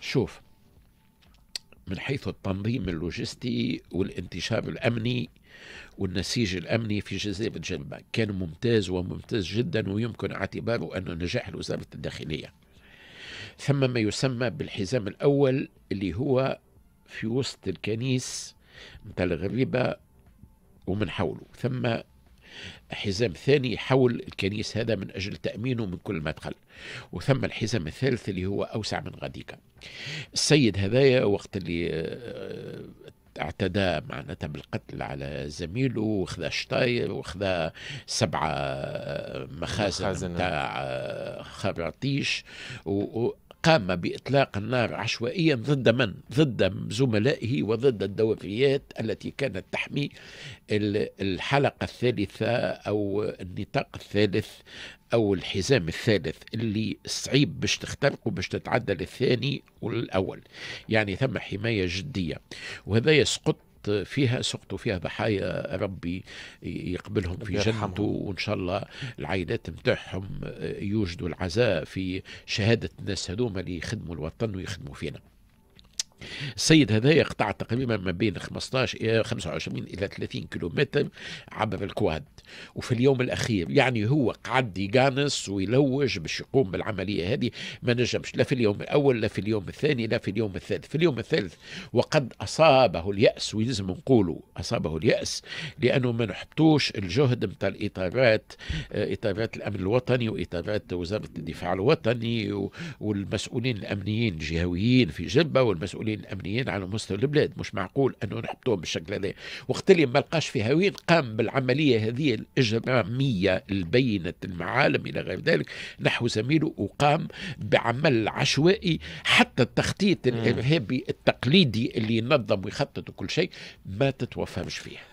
شوف من حيث التنظيم اللوجستي والانتشار الامني والنسيج الامني في جزيره جنبه كان ممتاز وممتاز جدا ويمكن اعتباره انه نجاح لوزاره الداخليه ثم ما يسمى بالحزام الاول اللي هو في وسط الكنيس نتاع الغريبه ومن حوله ثم حزام ثاني حول الكنيس هذا من أجل تأمينه من كل مدخل وثم الحزام الثالث اللي هو أوسع من غديكا السيد هذايا وقت اللي آه، اعتدى معناتها بالقتل على زميله وخذا شطاي وخذا سبعه آه، مخازن تاع آه، خبرطيش و قام بإطلاق النار عشوائيا ضد من؟ ضد زملائه وضد الدوافيات التي كانت تحمي الحلقة الثالثة أو النطاق الثالث أو الحزام الثالث اللي صعيب باش تخترق باش تتعدى للثاني والأول يعني ثم حماية جدية وهذا يسقط سقط فيها سقطوا فيها ضحايا ربي يقبلهم في جنته وان شاء الله العائلات نتاعهم يوجدوا العزاء في شهاده الناس هذوما اللي يخدموا الوطن ويخدموا فينا السيد هذا يقطع تقريبا ما بين 15 الى 25 الى 30 كيلومتر عبر الكواد وفي اليوم الاخير يعني هو قعد يقانس ويلوج باش يقوم بالعمليه هذه ما نجمش لا في اليوم الاول لا في اليوم الثاني لا في اليوم الثالث في اليوم الثالث وقد اصابه الياس ويلزم نقولوا اصابه الياس لانه ما نحطوش الجهد نتاع الاطارات آه، اطارات الامن الوطني واطارات وزاره الدفاع الوطني والمسؤولين الامنيين الجهويين في جبه والمسؤولين المسؤولين الامنيين على مستوى البلاد مش معقول انه نحطوهم بالشكل هذا وقت اللي ما لقاش فيها وين قام بالعمليه هذه الاجراميه البينه المعالم الى غير ذلك نحو زميله وقام بعمل عشوائي حتى التخطيط الارهابي التقليدي اللي ينظم ويخطط وكل شيء ما تتوفرش فيها